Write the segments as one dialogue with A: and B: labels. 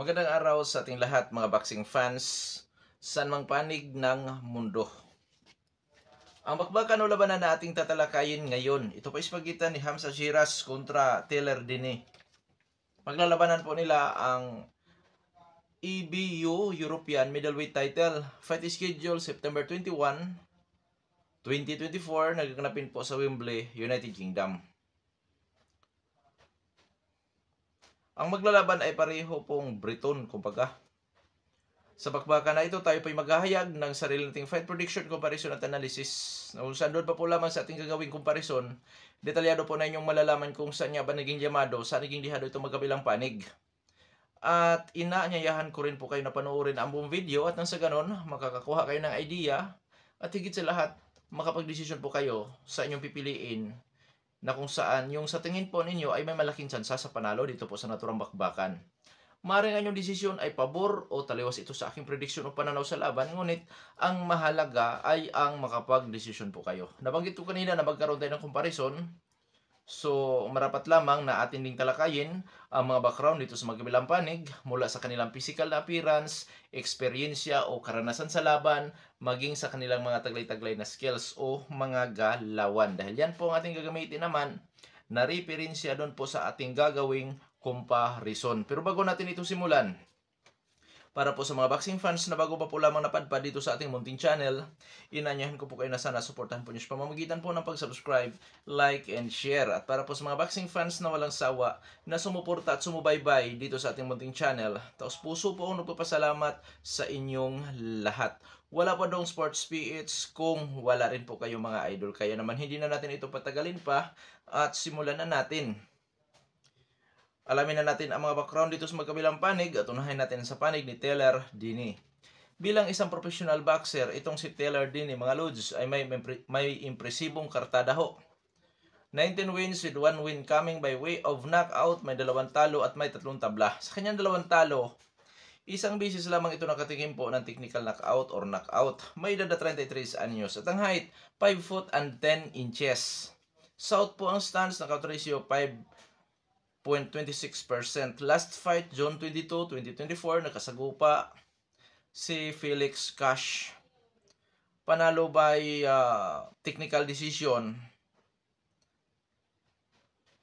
A: Magandang araw sa ating lahat mga boxing fans, saan mang panig ng mundo. Ang bakbakan o labanan na ating tatalakayin ngayon, ito po is pagitan ni Hamza Shiraz kontra Taylor Dini. Maglalabanan po nila ang EBU European Middleweight title. Fight Schedule September 21, 2024, nagaganapin po sa Wembley, United Kingdom. Ang maglalaban ay pareho pong Briton, kumbaga. Sa bakbakan na ito, tayo po'y maghahayag ng sarili nating fight prediction, comparison at analysis. Na kung saan doon pa po lamang sa ating gagawing comparison, detalyado po na inyong malalaman kung saan niya ba naging yamado, saan naging lihado itong magkabilang panig. At inaanyayahan ko rin po kayo na panoorin ang buong video at nang sa ganon, makakakuha kayo ng idea at higit sa lahat, makapagdesisyon po kayo sa inyong pipiliin na kung saan yung sa tingin po ninyo ay may malaking tsansa sa panalo dito po sa naturang bakbakan. Maring ang inyong desisyon ay pabor o taliwas ito sa aking prediksyon o pananaw sa laban, ngunit ang mahalaga ay ang makapag-desisyon po kayo. Nabanggit ko kanina na magkaroon tayo ng comparison So, marapat lamang na atin ding talakayin ang mga background dito sa magkabilang panig mula sa kanilang physical na appearance, eksperyensya o karanasan sa laban, maging sa kanilang mga taglay-taglay na skills o mga galawan. Dahil yan po ang ating gagamitin naman na referensya doon po sa ating gagawing comparison. Pero bago natin ito simulan, para po sa mga boxing fans na bago pa po lamang napadpad dito sa ating Munting Channel, inanyahan ko po kayo na sana supportahan po niyo sa pamamagitan po ng pag-subscribe, like, and share. At para po sa mga boxing fans na walang sawa na sumuporta at sumubaybay dito sa ating Munting Channel, taos puso po akong nagpapasalamat sa inyong lahat. Wala pa dong sports PH kung wala rin po kayo mga idol. Kaya naman hindi na natin ito patagalin pa at simulan na natin Alamin na natin ang mga background dito sa magkabilang panig at unahin natin sa panig ni Taylor Dini. Bilang isang professional boxer, itong si Taylor Dini mga Lods ay may, may impresibong kartadaho. 19 wins with 1 win coming by way of knockout, may dalawang talo at may tatlong tabla. Sa kanyang dalawang talo, isang bisis lamang ito nakatingin po ng technical knockout or knockout. May edad na 33 anyos at ang height 5 foot and 10 inches. South po ang stance, nakaut ratio 5 0.26%. Last fight, June 22, 2024, nakasagupa si Felix Cash. Panalo by uh, technical decision.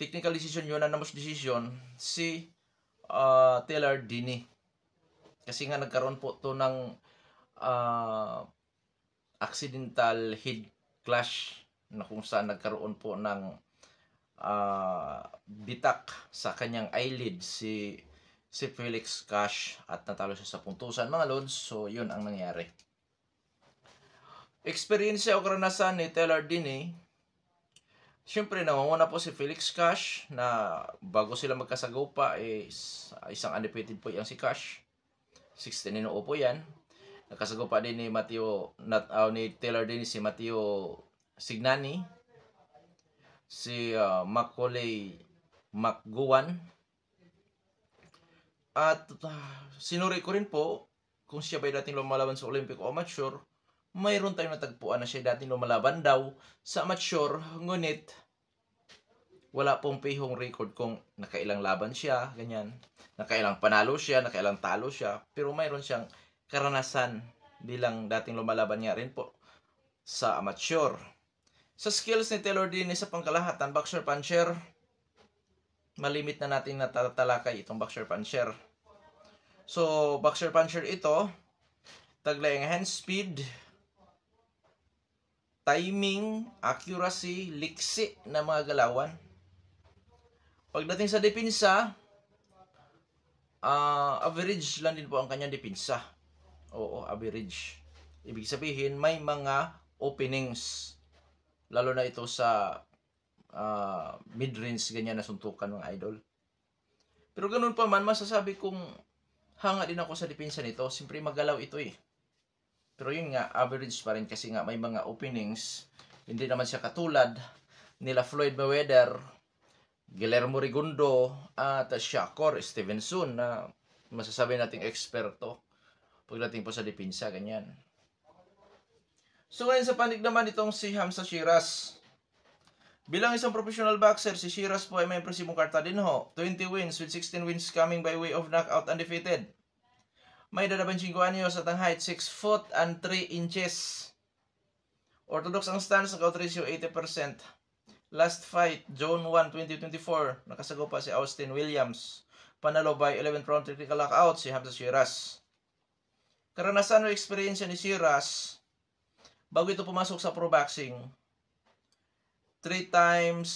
A: Technical decision yun, anonymous decision, si uh, Taylor Dini. Kasi nga nagkaroon po to ng uh, accidental head clash na kung saan nagkaroon po ng uh, bitak sa kanyang eyelid si si Felix Cash at natalo siya sa puntusan mga lods. So, yun ang nangyari. Experience o karanasan ni Taylor Dini. syempre nangunguna po si Felix Cash na bago sila magkasagupa, is, eh, isang undefeated po yan si Cash. 16 in po yan. Nakasagupa din ni Mateo, not, uh, ah, ni Taylor Dini si Mateo Signani si uh, Macaulay McGowan. At uh, sinuri ko rin po kung siya ba dating lumalaban sa Olympic o amateur, mayroon tayong natagpuan na siya dating lumalaban daw sa amateur, ngunit wala pong pihong record kung nakailang laban siya, ganyan. Nakailang panalo siya, nakailang talo siya, pero mayroon siyang karanasan bilang dating lumalaban niya rin po sa amateur. Sa skills ni Taylor Dini sa pangkalahatan, boxer puncher, malimit na natin natatalakay itong boxer puncher. So, boxer puncher ito, taglay ang hand speed, timing, accuracy, liksi na mga galawan. Pagdating sa depensa, uh, average lang din po ang kanyang depensa. Oo, average. Ibig sabihin, may mga openings. Lalo na ito sa uh, mid-range, ganyan na suntukan mga idol. Pero ganun pa man, masasabi kong hanga din ako sa depensa nito. Siyempre magalaw ito eh. Pero yun nga, average pa rin kasi nga may mga openings. Hindi naman siya katulad nila Floyd Mayweather, Guillermo Rigondo, at Shakur Stevenson na masasabi nating eksperto pagdating po sa depensa, ganyan. So ngayon sa panig naman itong si Hamza Shiras. Bilang isang professional boxer, si Shiras po ay may impresibong karta din ho. 20 wins with 16 wins coming by way of knockout undefeated. May dadaban 5 anyos at ang height 6 foot and 3 inches. Orthodox ang stance, knockout ratio 80%. Last fight, June 1, 2024, nakasago pa si Austin Williams. Panalo by 11th round technical knockout si Hamza Shiras. Karanasan o experience ni Shiraz bago ito pumasok sa pro boxing, 3 times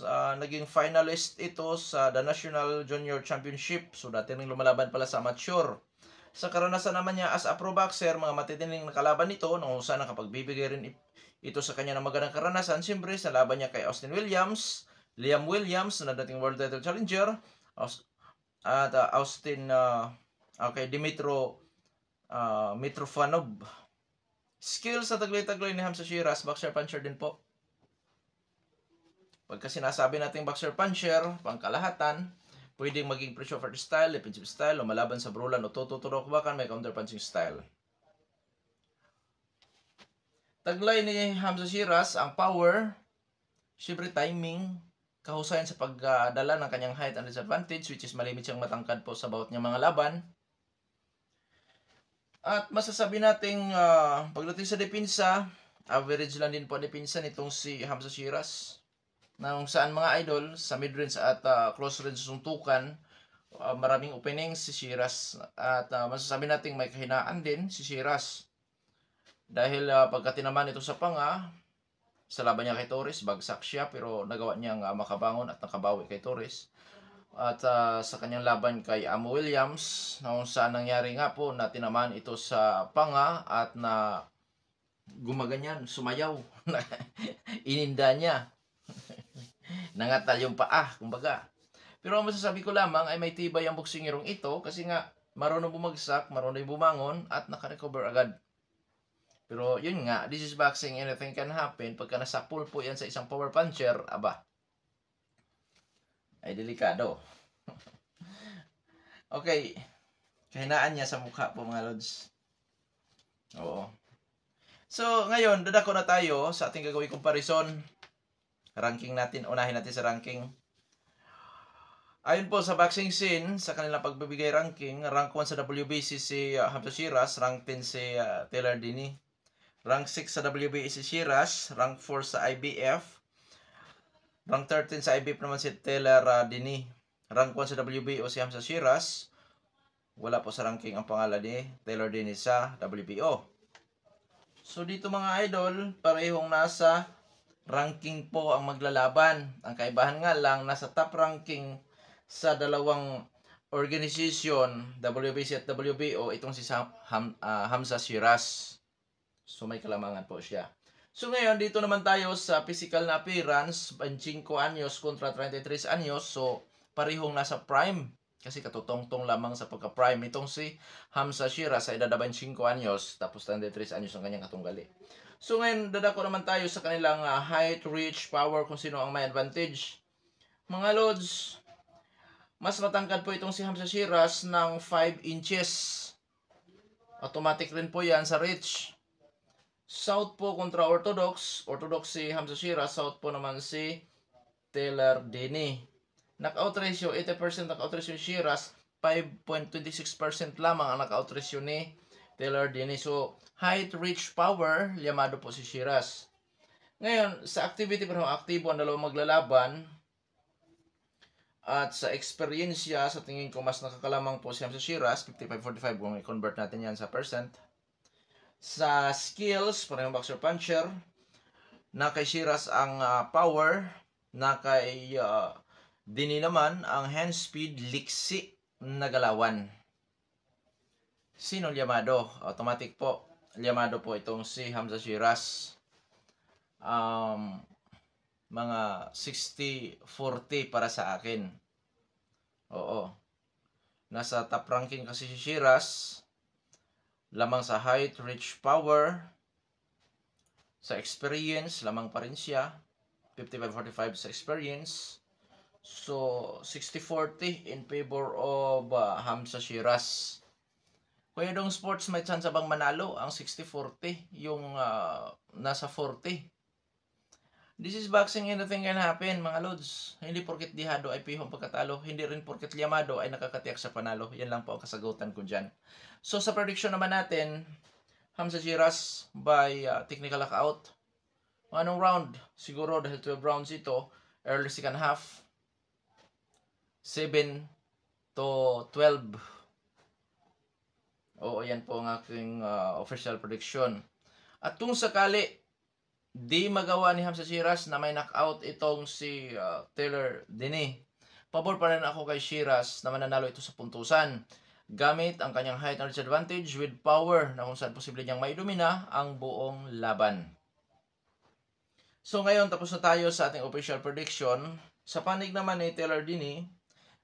A: uh, naging finalist ito sa The National Junior Championship. So dati rin lumalaban pala sa amateur. Sa karanasan naman niya as a pro boxer, mga matitinding nakalaban nito, nung sana kapag bibigay rin ito sa kanya ng magandang karanasan, siyempre sa laban niya kay Austin Williams, Liam Williams na dating world title challenger, at uh, Austin, uh, okay, Dimitro uh, Mitrofanov, Skills sa taglay-taglay ni Hamza Shiraz, boxer puncher din po. Pagka sinasabi natin boxer puncher, pangkalahatan, pwedeng maging pressure for style, defensive style, o malaban sa brulan o tututurokbakan, may counter punching style. Taglay ni Hamza Shiraz, ang power, syempre timing, kahusayan sa pagdala ng kanyang height and disadvantage, which is malimit siyang matangkad po sa bawat niyang mga laban. At masasabi nating uh, pagdating sa depensa, average lang din po depensa nitong si Hamza Shiraz. Nang saan mga idol, sa midrange at uh, ah, close range suntukan, uh, maraming openings si Shiraz. At uh, masasabi nating may kahinaan din si Shiraz. Dahil uh, pagka tinaman ito sa panga, sa laban niya kay Torres, bagsak siya pero nagawa niyang uh, makabangon at nakabawi kay Torres at uh, sa kanyang laban kay Amo Williams na kung saan nangyari nga po na tinamaan ito sa panga at na gumaganyan, sumayaw. Ininda niya. Nangatal yung paa, kumbaga. Pero ang masasabi ko lamang ay may tibay ang boksingerong ito kasi nga marunong bumagsak, marunong bumangon at nakarecover agad. Pero yun nga, this is boxing, anything can happen. Pagka nasa pool yan sa isang power puncher, aba, ay delikado. okay. Kahinaan niya sa mukha po mga lods. Oo. So, ngayon, dadako na tayo sa ating gagawin comparison. Ranking natin. Unahin natin sa ranking. Ayon po sa boxing scene, sa kanilang pagbibigay ranking, rank 1 sa WBC si uh, Hamza Shiraz, rank 10 si uh, Taylor Dini, rank 6 sa WBC si Shiraz, rank 4 sa IBF, Rank 13 sa IBF naman si Taylor Dini. Rank 1 sa WBO si Hamza Shiraz. Wala po sa ranking ang pangalan ni Taylor Dini sa WBO. So dito mga idol, parehong nasa ranking po ang maglalaban. Ang kaibahan nga lang, nasa top ranking sa dalawang organization, WBC at WBO, itong si Ham, uh, Hamza Shiraz. So may kalamangan po siya. So ngayon, dito naman tayo sa physical na appearance, 25 anyos kontra 33 anyos. So, parihong nasa prime. Kasi katutong-tong lamang sa pagka-prime. Itong si Hamza Shira sa edad na 25 anyos, tapos 33 anyos ang kanyang katunggali. So ngayon, dadako naman tayo sa kanilang uh, height, reach, power, kung sino ang may advantage. Mga lords, mas matangkad po itong si Hamza Shiraz ng 5 inches. Automatic rin po yan sa reach. South po kontra Orthodox. Orthodox si Hamza Shira. South po naman si Taylor Dini. Knockout ratio, 80% knockout ratio ni Shiras. 5.26% lamang ang knockout ratio ni Taylor Dini. So, height, reach, power, liyamado po si Shiras. Ngayon, sa activity pero aktibo ang dalawang maglalaban. At sa experience sa tingin ko mas nakakalamang po si Hamza Shiras. 55-45 kung i-convert natin yan sa percent sa skills, parang boxer puncher, na kay Shiras ang uh, power, na kay uh, Dini naman ang hand speed, liksi na galawan. Sino Yamado? Automatic po. Yamado po itong si Hamza Shiras. Um, mga 60-40 para sa akin. Oo. Nasa top ranking kasi si Shiras. Lamang sa height, reach power. Sa experience, lamang pa rin siya. 55-45 sa experience. So, 60-40 in favor of uh, Hamza Shiraz. Kuya Dong Sports, may chance bang manalo? Ang 60-40, yung uh, nasa 40. This is boxing, anything can happen, mga lods. Hindi porket dihado ay pihong pagkatalo, hindi rin porket liyamado ay nakakatiyak sa panalo. Yan lang po ang kasagutan ko dyan. So sa prediction naman natin, Hamza Giras by uh, technical knockout. Anong round? Siguro dahil 12 rounds ito, early second half, 7 to 12. Oo, yan po ang aking uh, official prediction. At kung sakali Di magawa ni Hamza Shiras na may knockout itong si uh, Taylor Dini. Eh. Pabor pa rin ako kay Shiras na mananalo ito sa puntusan. Gamit ang kanyang height and advantage with power na kung saan posible niyang maidumina ang buong laban. So ngayon tapos na tayo sa ating official prediction. Sa panig naman ni Taylor Dini, eh,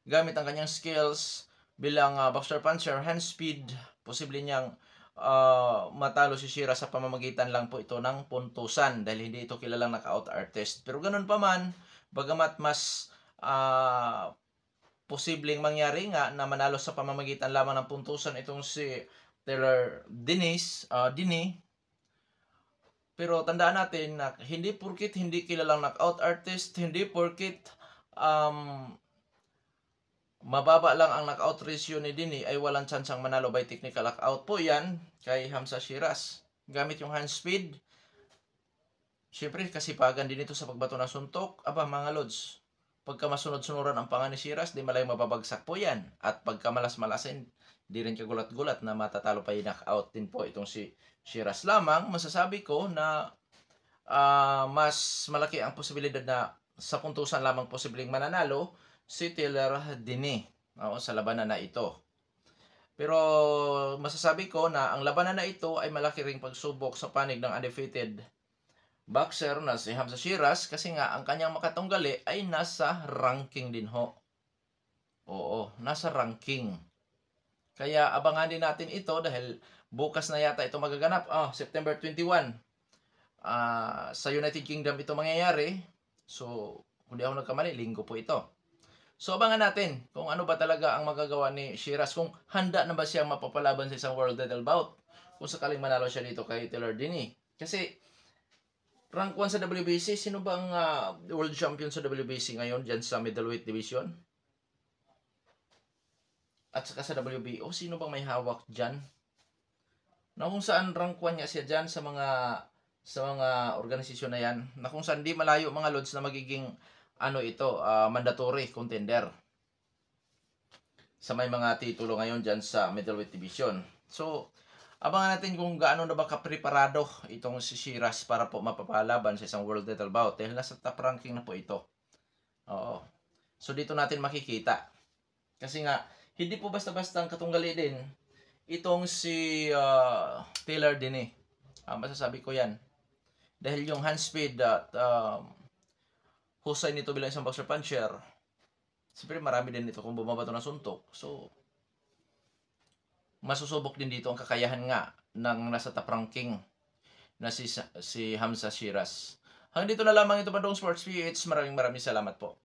A: gamit ang kanyang skills bilang uh, boxer puncher, hand speed, posible niyang uh, matalo si Shira sa pamamagitan lang po ito ng puntusan dahil hindi ito kilalang knockout artist. Pero ganun pa man, bagamat mas uh, posibleng mangyari nga na manalo sa pamamagitan lamang ng puntusan itong si Taylor Denise, uh, Dini. Pero tandaan natin na hindi porkit hindi kilalang knockout artist, hindi porkit um, mababa lang ang knockout ratio ni Dini ay walang tsansang manalo by technical knockout po yan kay Hamza Shiraz. Gamit yung hand speed. Siyempre, kasipagan din ito sa pagbato ng suntok. Aba, mga lods, pagka masunod-sunuran ang panga ni Shiraz, di malay mababagsak po yan. At pagka malas-malasin, di rin kagulat-gulat na matatalo pa yung knockout din po itong si Shiraz. Lamang, masasabi ko na uh, mas malaki ang posibilidad na sa puntusan lamang posibleng mananalo City Lerhdini no, sa labanan na ito. Pero masasabi ko na ang labanan na ito ay malaki ring pagsubok sa panig ng undefeated boxer na si Hamza Shiras kasi nga ang kanyang makatunggali ay nasa ranking din ho. Oo, nasa ranking. Kaya abangan din natin ito dahil bukas na yata ito magaganap. Oh, September 21. Uh, ah, sa United Kingdom ito mangyayari. So, kung di ako nagkamali, linggo po ito. So abangan natin kung ano ba talaga ang magagawa ni Shiraz kung handa na ba siya mapapalaban sa isang world title bout kung sakaling manalo siya dito kay Taylor Dini. Kasi rank 1 sa WBC, sino ba ang uh, world champion sa WBC ngayon dyan sa middleweight division? At saka sa WBO, sino bang may hawak dyan? Na kung saan rank 1 niya siya dyan sa mga sa mga organisasyon na yan na kung saan di malayo mga lods na magiging ano ito, uh, mandatory contender sa may mga titulo ngayon dyan sa middleweight division. So, abangan natin kung gaano na ba kapreparado itong si Shiraz para po mapapalaban sa isang world title bout. Dahil nasa top ranking na po ito. Oo. So, dito natin makikita. Kasi nga, hindi po basta-basta ang katunggali din itong si uh, Taylor din eh. Uh, masasabi ko yan. Dahil yung hand speed at uh, um, husay nito bilang isang boxer puncher. Siyempre marami din ito kung bumabato ng suntok. So, masusubok din dito ang kakayahan nga ng nasa top ranking na si, si Hamza Shiraz. Hanggang dito na lamang ito pa Sports PH. Maraming maraming salamat po.